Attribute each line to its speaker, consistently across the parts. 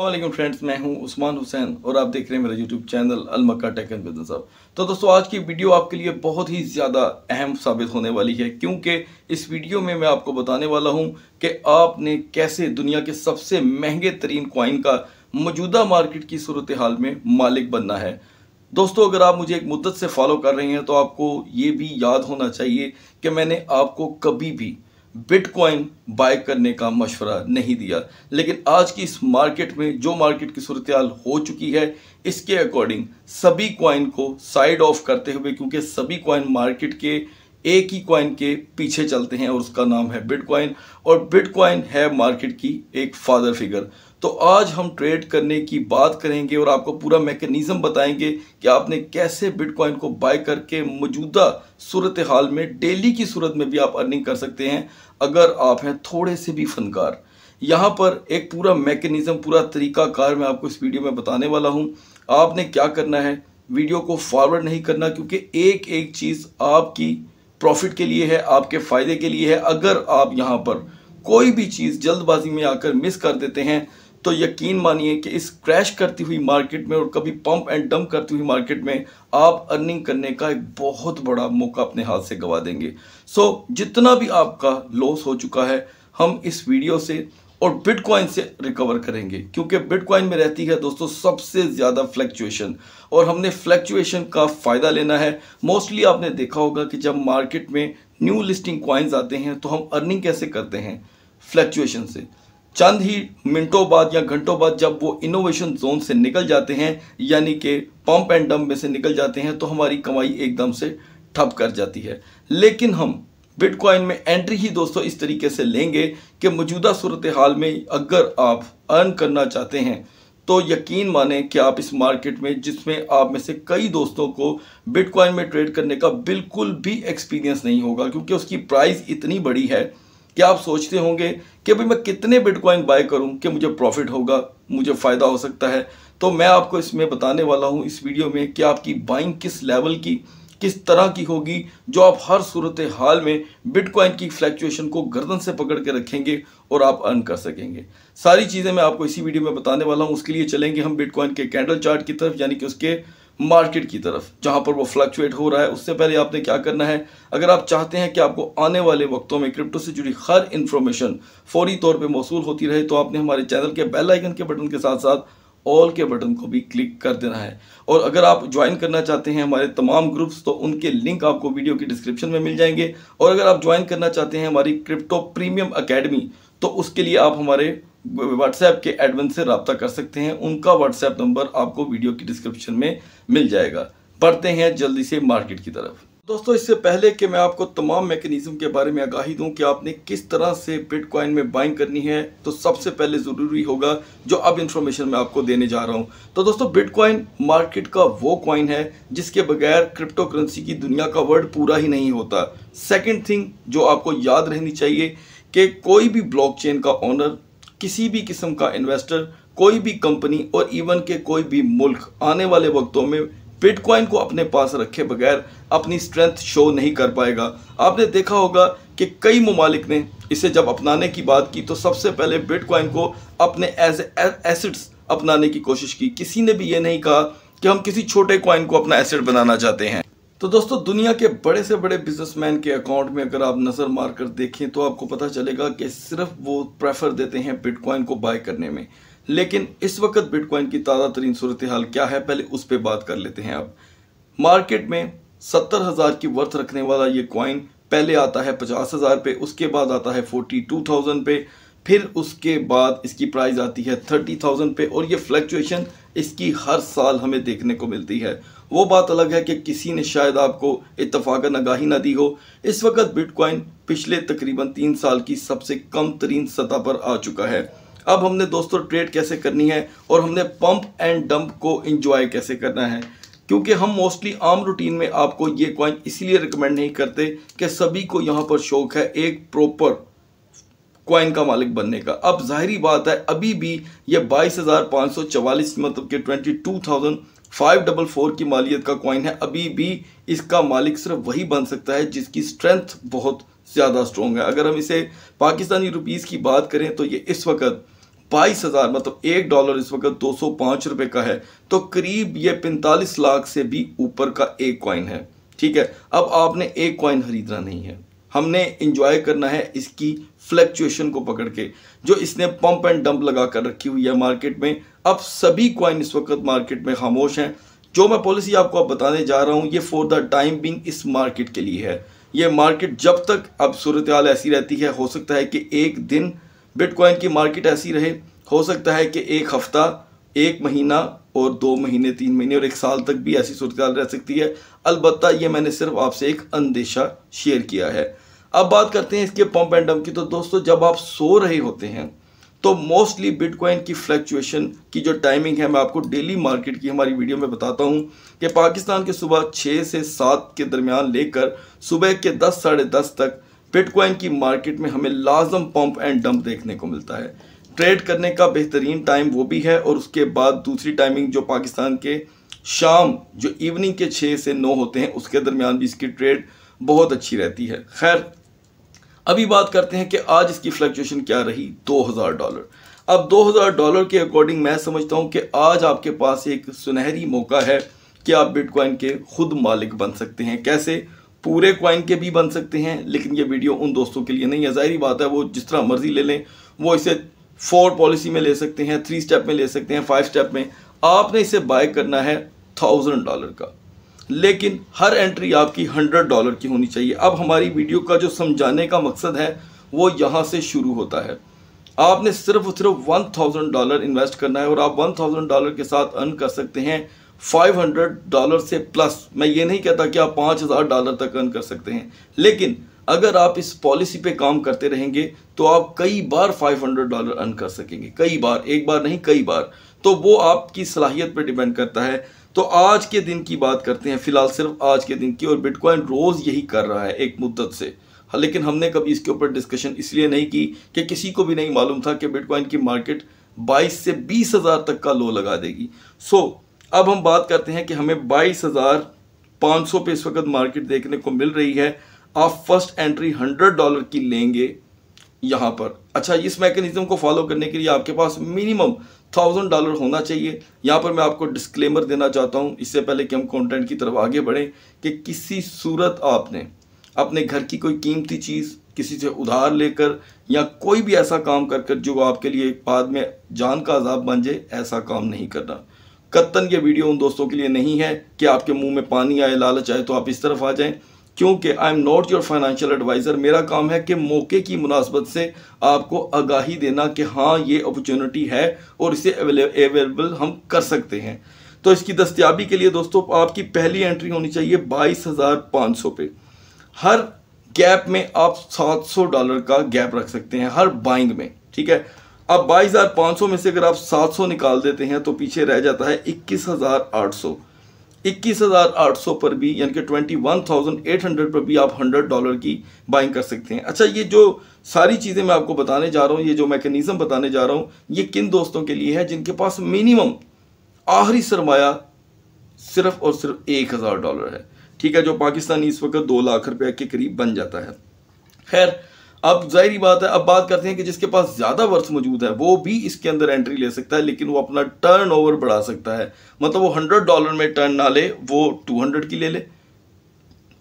Speaker 1: अल्लाह friends मैं हूं उस्मान हुसैन और आप देख रहे हैं मेरा यूट्यूब चैनल अलमक्का टेक एंड बिजनेस अब तो दोस्तों आज की वीडियो आपके लिए बहुत ही ज़्यादा अहम साबित होने वाली है क्योंकि इस वीडियो में मैं आपको बताने वाला हूं कि आपने कैसे दुनिया के सबसे महंगे तरीन कॉइन का मौजूदा मार्केट की सूरत हाल में मालिक बनना है दोस्तों अगर आप मुझे एक मुद्दत से फॉलो कर रहे हैं तो आपको ये भी याद होना चाहिए कि मैंने आपको कभी भी बिटकॉइन बाय करने का मशवरा नहीं दिया लेकिन आज की इस मार्केट में जो मार्केट की सूरत हो चुकी है इसके अकॉर्डिंग सभी कॉइन को साइड ऑफ करते हुए क्योंकि सभी कॉइन मार्केट के एक ही कॉइन के पीछे चलते हैं और उसका नाम है बिटकॉइन और बिटकॉइन है मार्केट की एक फादर फिगर तो आज हम ट्रेड करने की बात करेंगे और आपको पूरा मैकेनिज़्म बताएंगे कि आपने कैसे बिटकॉइन को बाय करके मौजूदा सूरत हाल में डेली की सूरत में भी आप अर्निंग कर सकते हैं अगर आप हैं थोड़े से भी फनकार यहाँ पर एक पूरा मैकेनिज़्म पूरा तरीकाकार मैं आपको इस वीडियो में बताने वाला हूँ आपने क्या करना है वीडियो को फॉरवर्ड नहीं करना क्योंकि एक एक चीज़ आपकी प्रॉफिट के लिए है आपके फ़ायदे के लिए है अगर आप यहाँ पर कोई भी चीज़ जल्दबाजी में आकर मिस कर देते हैं तो यकीन मानिए कि इस क्रैश करती हुई मार्केट में और कभी पंप एंड डंप करती हुई मार्केट में आप अर्निंग करने का एक बहुत बड़ा मौका अपने हाथ से गवा देंगे सो so, जितना भी आपका लॉस हो चुका है हम इस वीडियो से और बिटकॉइन से रिकवर करेंगे क्योंकि बिटकॉइन में रहती है दोस्तों सबसे ज़्यादा फ्लैक्चुएशन और हमने फ्लैक्चुएशन का फ़ायदा लेना है मोस्टली आपने देखा होगा कि जब मार्केट में न्यू लिस्टिंग क्वाइंस आते हैं तो हम अर्निंग कैसे करते हैं फ्लैक्चुएशन से चंद ही मिनटों बाद या घंटों बाद जब वो इनोवेशन जोन से निकल जाते हैं यानी कि पंप एंड डम्प में से निकल जाते हैं तो हमारी कमाई एकदम से ठप कर जाती है लेकिन हम बिटकॉइन में एंट्री ही दोस्तों इस तरीके से लेंगे कि मौजूदा सूरत हाल में अगर आप अर्न करना चाहते हैं तो यकीन माने कि आप इस मार्केट में जिसमें आप में से कई दोस्तों को बिटकॉइन में ट्रेड करने का बिल्कुल भी एक्सपीरियंस नहीं होगा क्योंकि उसकी प्राइस इतनी बड़ी है कि आप सोचते होंगे कि भाई मैं कितने बिटकॉइन बाय करूं कि मुझे प्रॉफिट होगा मुझे फ़ायदा हो सकता है तो मैं आपको इसमें बताने वाला हूँ इस वीडियो में कि आपकी बाइंग किस लेवल की किस तरह की होगी जो आप हर सूरत हाल में बिटकॉइन की फ्लैक्चुएशन को गर्दन से पकड़ के रखेंगे और आप अर्न कर सकेंगे सारी चीज़ें मैं आपको इसी वीडियो में बताने वाला हूँ उसके लिए चलेंगे हम बिटकॉइन के कैंडल चार्ट की तरफ यानी कि उसके मार्केट की तरफ जहाँ पर वो फ्लक्चुएट हो रहा है उससे पहले आपने क्या करना है अगर आप चाहते हैं कि आपको आने वाले वक्तों में क्रिप्टो से जुड़ी हर इन्फॉर्मेशन फौरी तौर पर मौसू होती रहे तो आपने हमारे चैनल के बेल आइकन के बटन के साथ साथ ऑल के बटन को भी क्लिक कर देना है और अगर आप ज्वाइन करना चाहते हैं हमारे तमाम ग्रुप्स तो उनके लिंक आपको वीडियो के डिस्क्रिप्शन में मिल जाएंगे और अगर आप ज्वाइन करना चाहते हैं हमारी क्रिप्टो प्रीमियम अकेडमी तो उसके लिए आप हमारे व्हाट्सएप के एडमिन से रबता कर सकते हैं उनका व्हाट्सएप नंबर आपको वीडियो की डिस्क्रिप्शन में मिल जाएगा बढ़ते हैं जल्दी से मार्केट की तरफ दोस्तों इससे पहले कि मैं आपको तमाम मैकेनिज्म के बारे में आगाही दूं कि आपने किस तरह से बिटकॉइन में बाइंग करनी है तो सबसे पहले ज़रूरी होगा जो अब इन्फॉर्मेशन मैं आपको देने जा रहा हूं तो दोस्तों बिटकॉइन मार्केट का वो कॉइन है जिसके बगैर क्रिप्टो करेंसी की दुनिया का वर्ड पूरा ही नहीं होता सेकेंड थिंग जो आपको याद रहनी चाहिए कि कोई भी ब्लॉक का ऑनर किसी भी किस्म का इन्वेस्टर कोई भी कंपनी और इवन के कोई भी मुल्क आने वाले वक्तों में बिटकॉइन को अपने पास रखे बगैर अपनी स्ट्रेंथ शो नहीं कर पाएगा आपने देखा होगा कि कई ममालिक ने इसे जब अपनाने की बात की तो सबसे पहले बिटकॉइन को अपने एज एसिड्स अपनाने की कोशिश की किसी ने भी ये नहीं कहा कि हम किसी छोटे कॉइन को अपना एसिड बनाना चाहते हैं तो दोस्तों दुनिया के बड़े से बड़े बिजनेसमैन के अकाउंट में अगर आप नज़र मार कर देखें तो आपको पता चलेगा कि सिर्फ वो प्रेफर देते हैं बिटकॉइन को बाय करने में लेकिन इस वक्त बिटकॉइन की ताज़ा तरीन सूरत हाल क्या है पहले उस पर बात कर लेते हैं आप मार्केट में सत्तर हज़ार की वर्थ रखने वाला ये कॉइन पहले आता है पचास हज़ार पे उसके बाद आता है फोर्टी टू थाउजेंड पे फिर उसके बाद इसकी प्राइस आती है थर्टी थाउजेंड पे और ये फ्लक्चुएशन इसकी हर साल हमें देखने को मिलती है वो बात अलग है कि किसी ने शायद आपको इतफाक आगाही ना दी हो इस वक्त बिटकॉइन पिछले तकरीबन तीन साल की सबसे कम तरीन सतह पर आ चुका है अब हमने दोस्तों ट्रेड कैसे करनी है और हमने पंप एंड डंप को इंजॉय कैसे करना है क्योंकि हम मोस्टली आम रूटीन में आपको ये कॉइन इसलिए रिकमेंड नहीं करते कि सभी को यहाँ पर शौक है एक प्रॉपर कॉइन का मालिक बनने का अब जाहरी बात है अभी भी ये बाईस हज़ार पाँच सौ चवालीस मतलब कि twenty two thousand five double four की मालियत का कॉइन है अभी भी इसका मालिक सिर्फ वही बन सकता है जिसकी स्ट्रेंथ बहुत ज़्यादा स्ट्रॉन्ग है अगर हम इसे पाकिस्तानी रुपीज़ की बात करें तो ये इस वक्त बाईस हज़ार मतलब एक डॉलर इस वक्त दो सौ पाँच रुपये का है तो करीब ये पैंतालीस लाख से भी ऊपर का एक कॉइन है ठीक है अब आपने एक कॉइन खरीदना नहीं है हमने इंजॉय करना है इसकी फ्लैक्चुएशन को पकड़ के जो इसने पंप एंड डंप लगा कर रखी हुई है मार्केट में अब सभी कॉइन इस वक्त मार्केट में खामोश हैं जो मैं पॉलिसी आपको अब आप बताने जा रहा हूँ ये फॉर द टाइम बिंग इस मार्केट के लिए है ये मार्केट जब तक अब सूरत हाल ऐसी रहती है हो सकता है कि एक दिन बिटकॉइन की मार्केट ऐसी रहे हो सकता है कि एक हफ्ता एक महीना और दो महीने तीन महीने और एक साल तक भी ऐसी सूरत रह सकती है अलबत्त ये मैंने सिर्फ आपसे एक अंदेशा शेयर किया है अब बात करते हैं इसके पम्प एंड डम की तो दोस्तों जब आप सो रहे होते हैं तो मोस्टली बिटकॉइन की फ्लक्चुएशन की जो टाइमिंग है मैं आपको डेली मार्केट की हमारी वीडियो में बताता हूँ कि पाकिस्तान के सुबह छः से सात के दरमियान लेकर सुबह के दस साढ़े दस तक बिटकॉइन की मार्केट में हमें लाजम पम्प एंड डंप देखने को मिलता है ट्रेड करने का बेहतरीन टाइम वो भी है और उसके बाद दूसरी टाइमिंग जो पाकिस्तान के शाम जो इवनिंग के छः से नौ होते हैं उसके दरमियान भी इसकी ट्रेड बहुत अच्छी रहती है खैर अभी बात करते हैं कि आज इसकी फ्लक्चुएशन क्या रही 2000 डॉलर अब 2000 डॉलर के अकॉर्डिंग मैं समझता हूं कि आज आपके पास एक सुनहरी मौका है कि आप बिटकॉइन के खुद मालिक बन सकते हैं कैसे पूरे कॉइन के भी बन सकते हैं लेकिन ये वीडियो उन दोस्तों के लिए नहीं है जाहिर बात है वो जिस तरह मर्जी ले लें वो इसे फोर पॉलिसी में ले सकते हैं थ्री स्टेप में ले सकते हैं फाइव स्टेप में आपने इसे बाय करना है थाउजेंड डॉलर का लेकिन हर एंट्री आपकी हंड्रेड डॉलर की होनी चाहिए अब हमारी वीडियो का जो समझाने का मकसद है वो यहाँ से शुरू होता है आपने सिर्फ सिर्फ वन थाउजेंड डॉलर इन्वेस्ट करना है और आप वन थाउजेंड डॉलर के साथ अर्न कर सकते हैं फाइव हंड्रेड डॉलर से प्लस मैं ये नहीं कहता कि आप पाँच हज़ार डॉलर तक अर्न कर सकते हैं लेकिन अगर आप इस पॉलिसी पे काम करते रहेंगे तो आप कई बार 500 डॉलर अर्न कर सकेंगे कई बार एक बार नहीं कई बार तो वो आपकी सलाहियत पे डिपेंड करता है तो आज के दिन की बात करते हैं फिलहाल सिर्फ आज के दिन की और बिटकॉइन रोज़ यही कर रहा है एक मुद्दत से हाँ, लेकिन हमने कभी इसके ऊपर डिस्कशन इसलिए नहीं की कि किसी को भी नहीं मालूम था कि बिटकॉइन की मार्केट 22 से बीस हज़ार तक का लो लगा देगी सो so, अब हम बात करते हैं कि हमें बाईस हज़ार पाँच सौ पे इस वक्त मार्केट देखने को मिल रही है आप फर्स्ट एंट्री हंड्रेड डॉलर की लेंगे यहाँ पर अच्छा इस मैकेनिज़्म को फॉलो करने के लिए आपके पास मिनिमम थाउजेंड डॉलर होना चाहिए यहाँ पर मैं आपको डिस्क्लेमर देना चाहता हूँ इससे पहले कि हम कंटेंट की तरफ आगे बढ़ें कि किसी सूरत आपने अपने घर की कोई कीमती चीज़ किसी से उधार लेकर या कोई भी ऐसा काम कर कर जो आपके लिए बाद में जान का अजाब बन जाए ऐसा काम नहीं करना कत्तन ये वीडियो उन दोस्तों के लिए नहीं है कि आपके मुंह में पानी आए लालच आए तो आप इस तरफ आ जाएं क्योंकि I am not your financial adviser मेरा काम है कि मौके की मुनासबत से आपको आगाही देना कि हाँ ये अपॉर्चुनिटी है और इसे अवेलेबल हम कर सकते हैं तो इसकी दस्तियाबी के लिए दोस्तों आपकी पहली एंट्री होनी चाहिए बाईस हज़ार पाँच सौ पे हर गैप में आप सात सौ डॉलर का गैप रख सकते हैं हर बाइंग में ठीक है अब बाईस हज़ार पाँच सौ में से अगर आप सात सौ निकाल देते हैं तो पीछे रह जाता है इक्कीस हज़ार आठ सौ 21,800 पर भी यानी कि 21,800 पर भी आप 100 डॉलर की बाइंग कर सकते हैं अच्छा ये जो सारी चीज़ें मैं आपको बताने जा रहा हूँ ये जो मैकेनिज़म बताने जा रहा हूँ ये किन दोस्तों के लिए है जिनके पास मिनिमम आखिरी सरमाया सिर्फ और सिर्फ एक हज़ार डॉलर है ठीक है जो पाकिस्तानी इस वक्त दो लाख रुपये के करीब बन जाता है खैर अब जाहिर बात है अब बात करते हैं कि जिसके पास ज़्यादा वर्थ मौजूद है वो भी इसके अंदर एंट्री ले सकता है लेकिन वो अपना टर्न ओवर बढ़ा सकता है मतलब वो हंड्रेड डॉलर में टर्न ना ले वो टू हंड्रेड की ले ले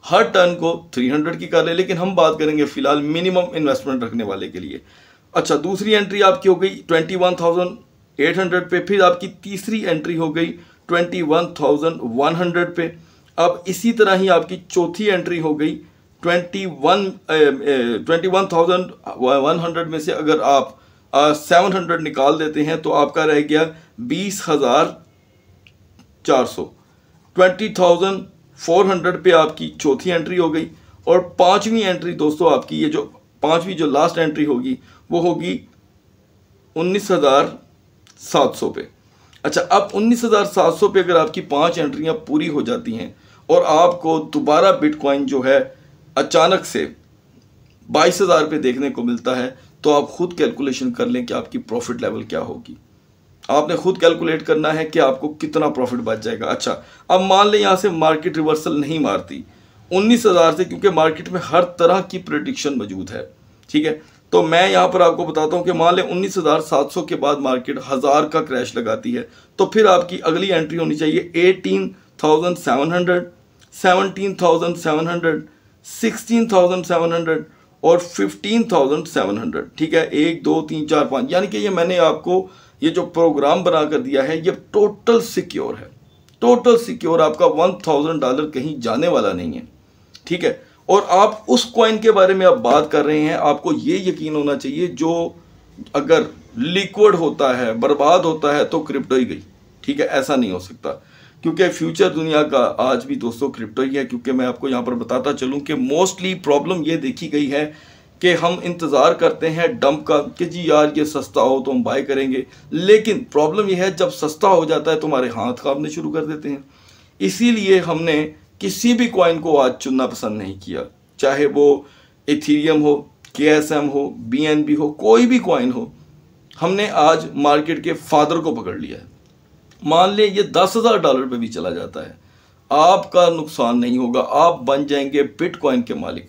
Speaker 1: हर टर्न को थ्री हंड्रेड की कर ले लेकिन हम बात करेंगे फ़िलहाल मिनिमम इन्वेस्टमेंट रखने वाले के लिए अच्छा दूसरी एंट्री आपकी हो गई twenty one thousand eight hundred पे फिर आपकी तीसरी एंट्री हो गई twenty one thousand one hundred पे अब इसी तरह ही आपकी चौथी एंट्री हो गई twenty one twenty one thousand one hundred में से अगर आप सेवन uh, हंड्रेड निकाल देते हैं तो आपका रह गया बीस हज़ार चार सौ ट्वेंटी थाउजेंड फोर हंड्रेड पे आपकी चौथी एंट्री हो गई और पांचवी एंट्री दोस्तों आपकी ये जो पांचवी जो लास्ट एंट्री होगी वो होगी उन्नीस हज़ार सात सौ पे अच्छा अब उन्नीस हज़ार सात सौ पे अगर आपकी पांच एंट्रियां पूरी हो जाती हैं और आपको दोबारा बिटकॉइन जो है अचानक से बाईस हज़ार पे देखने को मिलता है तो आप खुद कैलकुलेशन कर लें कि आपकी प्रॉफिट लेवल क्या होगी आपने खुद कैलकुलेट करना है कि आपको कितना प्रॉफिट बच जाएगा अच्छा अब मान लें यहाँ से मार्केट रिवर्सल नहीं मारती उन्नीस हज़ार से क्योंकि मार्केट में हर तरह की प्रडिक्शन मौजूद है ठीक है तो मैं यहाँ पर आपको बताता हूँ कि मान लें उन्नीस हज़ार सात सौ के बाद मार्केट हज़ार का क्रैश लगाती है तो फिर आपकी अगली एंट्री होनी चाहिए eighteen thousand seven hundred seventeen thousand seven hundred 16,700 और 15,700 ठीक है एक दो तीन चार पाँच यानी कि ये मैंने आपको ये जो प्रोग्राम बना कर दिया है ये टोटल सिक्योर है टोटल सिक्योर आपका वन थाउजेंड डॉलर कहीं जाने वाला नहीं है ठीक है और आप उस कॉइन के बारे में आप बात कर रहे हैं आपको ये यकीन होना चाहिए जो अगर लिक्विड होता है बर्बाद होता है तो क्रिप्टो ही गई ठीक है ऐसा नहीं हो सकता क्योंकि फ्यूचर दुनिया का आज भी दोस्तों क्रिप्टो ही है क्योंकि मैं आपको यहाँ पर बताता चलूँ कि मोस्टली प्रॉब्लम ये देखी गई है कि हम इंतज़ार करते हैं डंप का कि जी यार ये सस्ता हो तो हम बाय करेंगे लेकिन प्रॉब्लम यह है जब सस्ता हो जाता है तो हमारे हाथ कांपने शुरू कर देते हैं इसीलिए हमने किसी भी कॉइन को आज चुनना पसंद नहीं किया चाहे वो इथीरियम हो के हो बी हो कोई भी कॉइन हो हमने आज मार्केट के फादर को पकड़ लिया है मान लें ये दस हज़ार डॉलर पे भी चला जाता है आपका नुकसान नहीं होगा आप बन जाएंगे बिटकॉइन के मालिक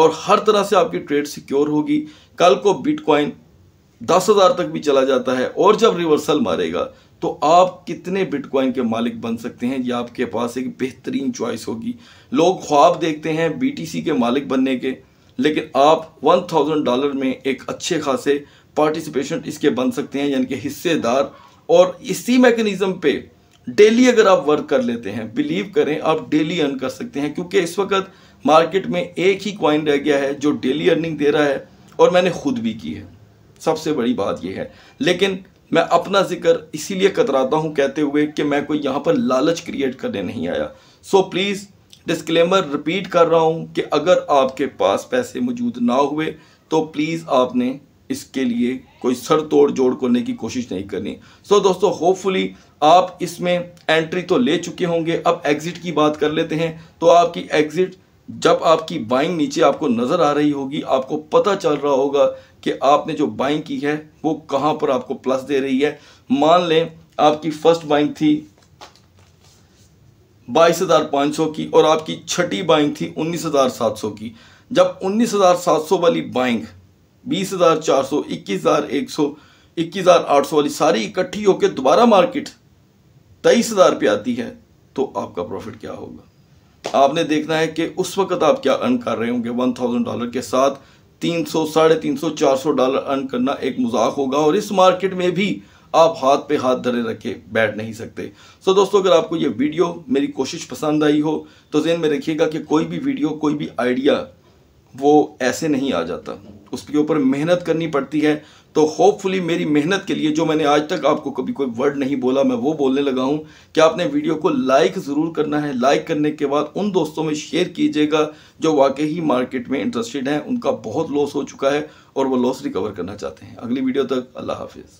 Speaker 1: और हर तरह से आपकी ट्रेड सिक्योर होगी कल को बिटकॉइन दस हज़ार तक भी चला जाता है और जब रिवर्सल मारेगा तो आप कितने बिटकॉइन के मालिक बन सकते हैं ये आपके पास एक बेहतरीन चॉइस होगी लोग ख्वाब देखते हैं बी के मालिक बनने के लेकिन आप वन थाउजेंड डॉलर में एक अच्छे खासे पार्टिसिपेशन इसके बन सकते हैं यानी कि हिस्सेदार और इसी मैकेनिज्म पे डेली अगर आप वर्क कर लेते हैं बिलीव करें आप डेली अर्न कर सकते हैं क्योंकि इस वक्त मार्केट में एक ही क्वाइन रह गया है जो डेली अर्निंग दे रहा है और मैंने खुद भी की है सबसे बड़ी बात यह है लेकिन मैं अपना जिक्र इसीलिए कतराता हूँ कहते हुए कि मैं कोई यहाँ पर लालच क्रिएट करने नहीं आया so so, please disclaimer repeat कर रहा हूँ कि अगर आपके पास पैसे मौजूद ना हुए तो प्लीज़ आपने इसके लिए कोई सर तोड़ जोड़ करने की कोशिश नहीं करनी सो so, दोस्तों होपफुली आप इसमें एंट्री तो ले चुके होंगे अब एग्ज़िट की बात कर लेते हैं तो आपकी एग्ज़िट जब आपकी बाइंग नीचे आपको नज़र आ रही होगी आपको पता चल रहा होगा कि आपने जो बाइंग की है वो कहाँ पर आपको प्लस दे रही है मान लें आपकी फर्स्ट बाइंग थी बाईस हज़ार पाँच सौ की और आपकी छठी बाइंग थी उन्नीस हज़ार सात सौ की जब उन्नीस हज़ार सात सौ वाली बाइंग बीस हज़ार चार सौ इक्कीस हज़ार एक सौ इक्कीस हज़ार आठ सौ वाली सारी इकट्ठी होकर दोबारा मार्केट तेईस हज़ार पे आती है तो आपका प्रॉफिट क्या होगा आपने देखना है कि उस वक्त आप क्या अर्न कर रहे होंगे वन थाउजेंड डॉलर के साथ तीन सौ साढ़े तीन सौ चार सौ डॉलर अर्न करना एक मजाक होगा और इस मार्केट में भी आप हाथ पे हाथ धरे रखे बैठ नहीं सकते सो so दोस्तों अगर आपको ये वीडियो मेरी कोशिश पसंद आई हो तो जेन में रखिएगा कि कोई भी वीडियो कोई भी आइडिया वो ऐसे नहीं आ जाता उसके ऊपर मेहनत करनी पड़ती है तो होपफुली मेरी मेहनत के लिए जो मैंने आज तक आपको कभी कोई वर्ड नहीं बोला मैं वो बोलने लगा हूँ कि आपने वीडियो को लाइक ज़रूर करना है लाइक करने के बाद उन दोस्तों में शेयर कीजिएगा जो वाकई ही मार्केट में इंटरेस्टेड हैं उनका बहुत लॉस हो चुका है और वो लॉस रिकवर करना चाहते हैं अगली वीडियो तक अल्लाह हाफिज़